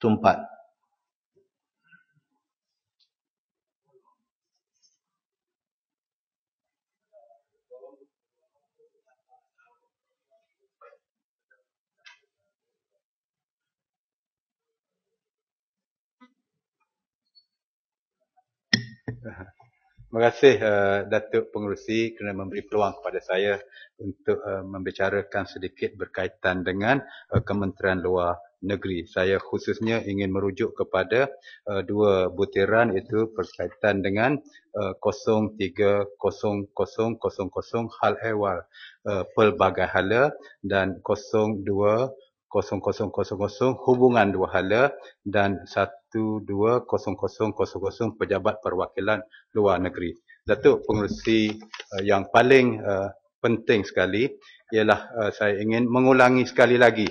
tumpat. Uh-huh. Terima kasih eh, Datuk Pengurusi kerana memberi peluang kepada saya untuk uh, membicarakan sedikit berkaitan dengan eh, Kementerian Luar Negeri. Saya khususnya ingin merujuk kepada dua butiran itu berkaitan dengan uh, 030000 hal ehwal pelbagai hala dan 02 00000 hubungan dua hala dan 12000 pejabat perwakilan luar negeri. Datuk pengurusi eh, yang paling eh, penting sekali ialah eh, saya ingin mengulangi sekali lagi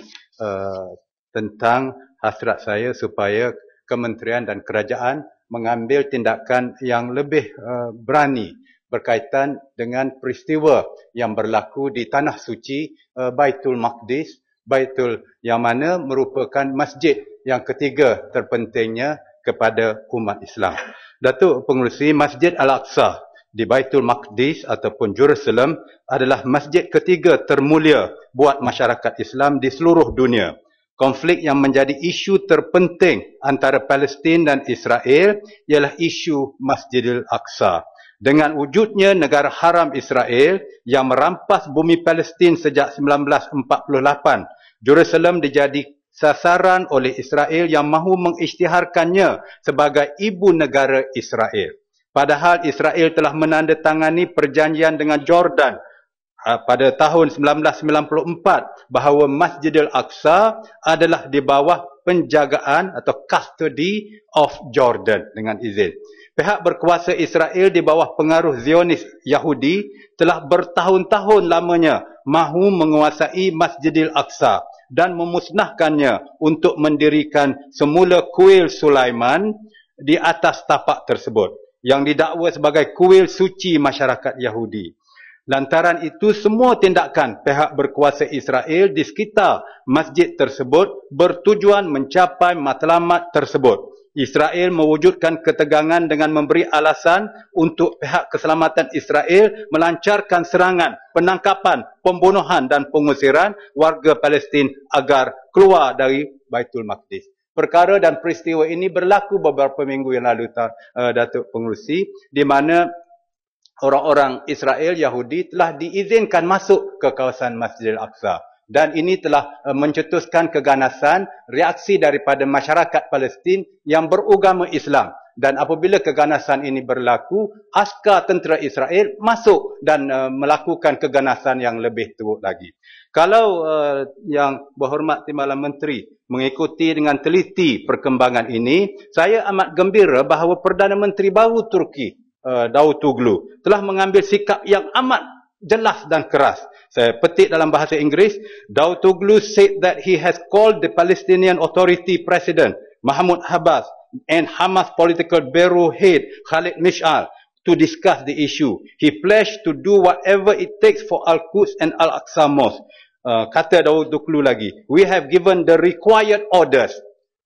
tentang hasrat saya supaya kementerian dan kerajaan mengambil tindakan yang lebih berani berkaitan dengan peristiwa yang berlaku di tanah suci Baitul Maqdis Baitul yang mana merupakan masjid yang ketiga terpentingnya kepada umat Islam. Datuk pengurusi Masjid Al-Aqsa di Baitul Maqdis ataupun Jerusalem adalah masjid ketiga termulia buat masyarakat Islam di seluruh dunia. Konflik yang menjadi isu terpenting antara Palestin dan Israel ialah isu Masjidil Aqsa. Dengan wujudnya negara haram Israel yang merampas bumi Palestin sejak 1948 Jerusalem dijadi sasaran oleh Israel yang mahu mengisytiharkannya sebagai ibu negara Israel. Padahal Israel telah menandatangani perjanjian dengan Jordan ah, pada tahun 1994 bahawa Masjidil Aqsa adalah di bawah penjagaan atau custody of Jordan dengan izin. Pihak berkuasa Israel di bawah pengaruh Zionis Yahudi telah bertahun-tahun lamanya mahu menguasai Masjidil Aqsa dan memusnahkannya untuk mendirikan semula kuil Sulaiman di atas tapak tersebut yang didakwa sebagai kuil suci masyarakat Yahudi. Lantaran itu semua tindakan pihak berkuasa Israel di sekitar masjid tersebut bertujuan mencapai matlamat tersebut. Israel mewujudkan ketegangan dengan memberi alasan untuk pihak keselamatan Israel melancarkan serangan, penangkapan, pembunuhan dan pengusiran warga Palestin agar keluar dari Baitul Maqdis. Perkara dan peristiwa ini berlaku beberapa minggu yang lalu uh, Datuk Pengerusi di mana orang-orang Israel Yahudi telah diizinkan masuk ke kawasan Masjidil Aqsa dan ini telah eh, mencetuskan keganasan reaksi daripada masyarakat Palestin yang berugama Islam dan apabila keganasan ini berlaku askar tentera Israel masuk dan uh, melakukan keganasan yang lebih teruk lagi kalau uh, yang berhormat timbalan menteri mengikuti dengan teliti perkembangan ini saya amat gembira bahawa perdana menteri baru Turki uh, Davutoglu telah mengambil sikap yang amat jelas dan keras. Saya petik dalam bahasa Inggeris, Daud said that he has called the Palestinian Authority President, Mahmoud Abbas, and Hamas political bureau head, Khalid Mish'al, to discuss the issue. He pledged to do whatever it takes for Al-Quds and Al-Aqsa Mosque. Uh, kata Daud lagi, We have given the required orders.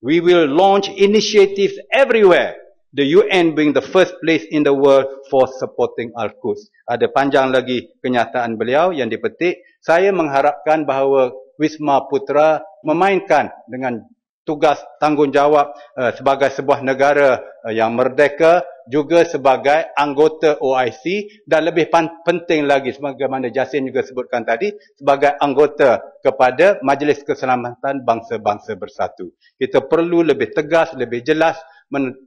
We will launch initiatives everywhere the UN being the first place in the world for supporting Al-Quds. Ada panjang lagi kenyataan beliau yang dipetik. Saya mengharapkan bahawa Wisma Putra memainkan dengan tugas tanggungjawab uh, sebagai sebuah negara uh, yang merdeka juga sebagai anggota OIC dan lebih penting lagi sebagaimana Jasin juga sebutkan tadi sebagai anggota kepada Majlis Keselamatan Bangsa-Bangsa Bersatu. Kita perlu lebih tegas, lebih jelas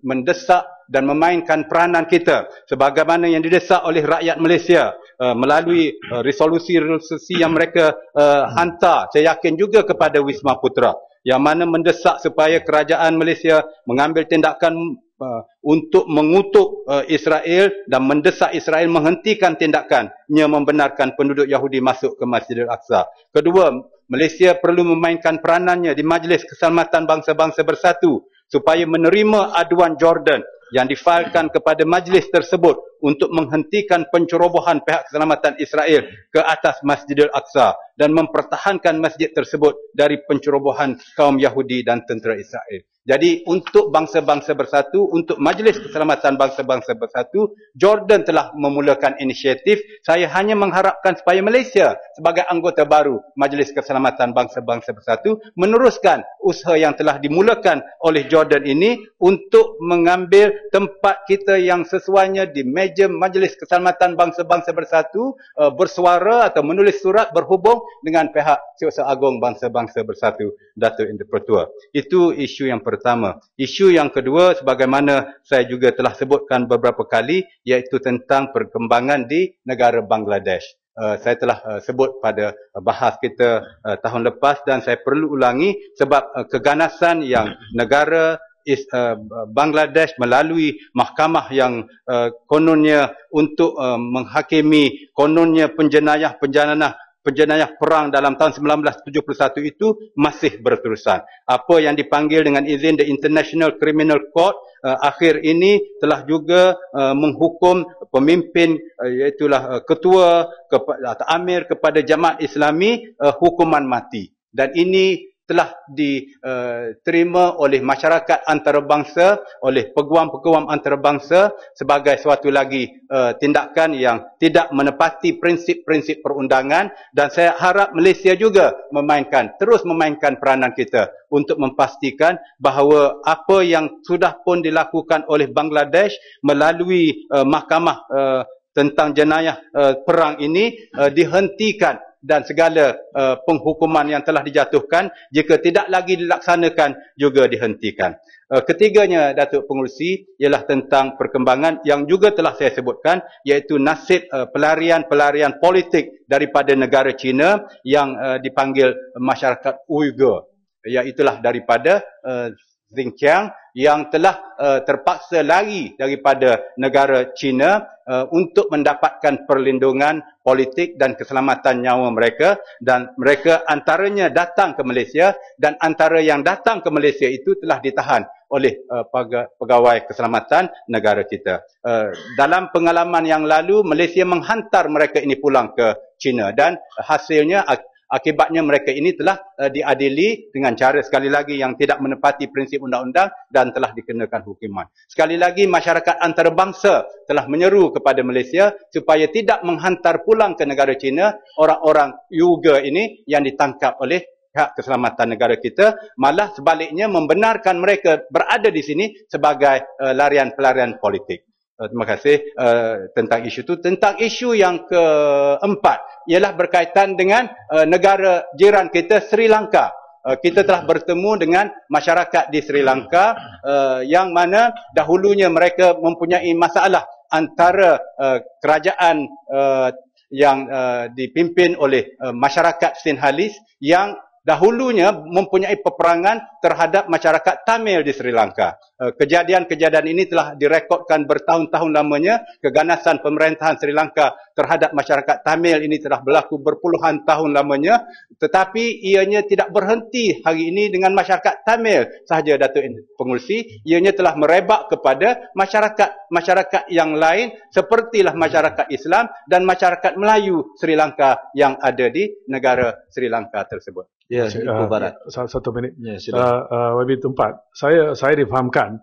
mendesak dan memainkan peranan kita sebagaimana yang didesak oleh rakyat Malaysia uh, melalui uh, resolusi-resolusi uh, yang mereka uh, hantar saya yakin juga kepada Wisma Putra yang mana mendesak supaya kerajaan Malaysia mengambil tindakan uh, untuk mengutuk uh, Israel dan mendesak Israel menghentikan tindakannya membenarkan penduduk Yahudi masuk ke Masjid Al-Aqsa. Kedua, Malaysia perlu memainkan peranannya di Majlis Keselamatan Bangsa-Bangsa Bersatu supaya menerima aduan Jordan yang difailkan kepada majlis tersebut untuk menghentikan pencerobohan pihak keselamatan Israel ke atas Masjidil Aqsa dan mempertahankan masjid tersebut dari pencerobohan kaum Yahudi dan tentera Israel. Jadi untuk bangsa-bangsa bersatu, untuk Majlis Keselamatan Bangsa-Bangsa Bersatu, Jordan telah memulakan inisiatif. Saya hanya mengharapkan supaya Malaysia sebagai anggota baru Majlis Keselamatan Bangsa-Bangsa Bersatu meneruskan usaha yang telah dimulakan oleh Jordan ini untuk mengambil tempat kita yang sesuanya di meja Majlis Keselamatan Bangsa-Bangsa Bersatu uh, bersuara atau menulis surat berhubung dengan pihak Siusa Agung Bangsa-Bangsa Bersatu, Datuk Indah Itu isu yang perlu pertama. Isu yang kedua sebagaimana saya juga telah sebutkan beberapa kali iaitu tentang perkembangan di negara Bangladesh. Uh, saya telah uh, sebut pada uh, bahas kita uh, tahun lepas dan saya perlu ulangi sebab uh, keganasan yang negara is, uh, Bangladesh melalui mahkamah yang uh, kononnya untuk uh, menghakimi kononnya penjenayah penjananah penjenayah perang dalam tahun 1971 itu masih berterusan. Apa yang dipanggil dengan izin The International Criminal Court uh, akhir ini telah juga uh, menghukum pemimpin uh, eh, iaitu uh, ketua kepa- Amir kepada jamaat islami uh, hukuman mati. Dan ini telah diterima eh, oleh masyarakat antarabangsa, oleh peguam-peguam antarabangsa sebagai suatu lagi eh, tindakan yang tidak menepati prinsip-prinsip perundangan dan saya harap Malaysia juga memainkan, terus memainkan peranan kita untuk memastikan bahawa apa yang sudah pun dilakukan oleh Bangladesh melalui eh, mahkamah tentang jenayah perang ini dihentikan dan segala uh, penghukuman yang telah dijatuhkan jika tidak lagi dilaksanakan juga dihentikan. Uh, ketiganya Datuk Pengerusi ialah tentang perkembangan yang juga telah saya sebutkan iaitu nasib uh, pelarian-pelarian uh, politik daripada negara China yang uh, dipanggil masyarakat Uyghur iaitu daripada uh, Xinjiang yang telah uh, terpaksa lari daripada negara China uh, untuk mendapatkan perlindungan politik dan keselamatan nyawa mereka dan mereka antaranya datang ke Malaysia dan antara yang datang ke Malaysia itu telah ditahan oleh uh, pegawai keselamatan negara kita. Uh, dalam pengalaman yang lalu Malaysia menghantar mereka ini pulang ke China dan hasilnya akibatnya mereka ini telah uh, diadili dengan cara sekali lagi yang tidak menepati prinsip undang-undang dan telah dikenakan hukuman. Sekali lagi masyarakat antarabangsa telah menyeru kepada Malaysia supaya tidak menghantar pulang ke negara China orang-orang Yuga ini yang ditangkap oleh pihak keselamatan negara kita malah sebaliknya membenarkan mereka berada di sini sebagai uh, larian-pelarian politik. Eh, terima kasih uh, tentang isu itu. Tentang isu yang keempat ialah berkaitan dengan uh, negara jiran kita Sri Lanka. Uh, kita telah bertemu dengan masyarakat di Sri Lanka uh, yang mana dahulunya mereka mempunyai masalah antara uh, kerajaan uh, yang uh, dipimpin oleh uh, masyarakat Sinhalis yang dahulunya mempunyai peperangan terhadap masyarakat Tamil di Sri Lanka. Eh, kejadian-kejadian ini telah direkodkan bertahun-tahun lamanya. Keganasan pemerintahan Sri Lanka terhadap masyarakat Tamil ini telah berlaku berpuluhan tahun lamanya. Tetapi ianya tidak berhenti hari ini dengan masyarakat Tamil sahaja Datuk Pengurusi. Ianya telah merebak kepada masyarakat-masyarakat yang lain sepertilah masyarakat Islam dan masyarakat Melayu Sri Lanka yang ada di negara Sri Lanka tersebut. Ya, uh, Satu, minit. Ya, yeah, uh, ah, uh, tempat. Saya saya difahamkan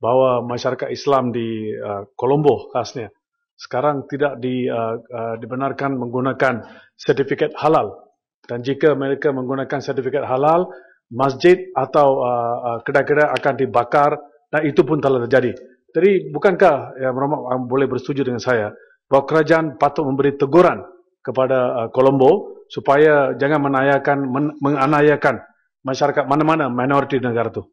bahawa masyarakat Islam di ah, Kolombo khasnya sekarang tidak di, uh, uh, dibenarkan menggunakan sertifikat halal. Dan jika mereka menggunakan sertifikat halal, masjid atau uh, uh, akan dibakar dan itu pun telah terjadi. Jadi bukankah Yang Muhammad boleh bersetuju dengan saya bahawa kerajaan patut memberi teguran kepada uh, Colombo supaya jangan menayakan menganayakan masyarakat mana-mana minoriti negara tu.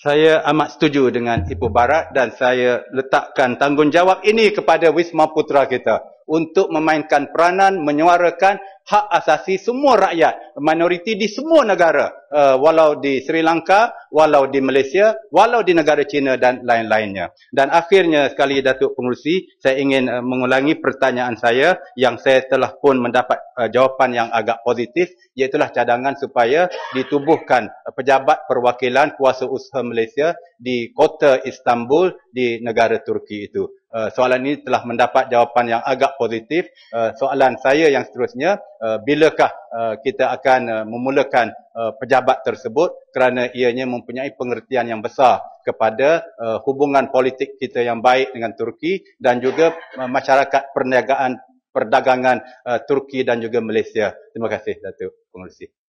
Saya amat setuju dengan Ibu Barat dan saya letakkan tanggungjawab ini kepada Wisma Putra kita untuk memainkan peranan menyuarakan hak asasi semua rakyat, minoriti di semua negara, uh, walau di Sri Lanka, walau di Malaysia, walau di negara China dan lain-lainnya. Dan akhirnya sekali Datuk Pengurusi, saya ingin uh, mengulangi pertanyaan saya yang saya telah pun mendapat uh, jawapan yang agak positif, iaitu cadangan supaya ditubuhkan uh, pejabat perwakilan kuasa usaha Malaysia di kota Istanbul di negara Turki itu. Uh, soalan ini telah mendapat jawapan yang agak positif. Uh, soalan saya yang seterusnya, Eh, bilakah eh, kita akan eh, memulakan pejabat tersebut kerana ianya mempunyai pengertian yang besar kepada hubungan politik kita yang baik dengan Turki dan juga masyarakat perniagaan perdagangan Turki dan juga Malaysia. Terima kasih Datuk Pengurusi.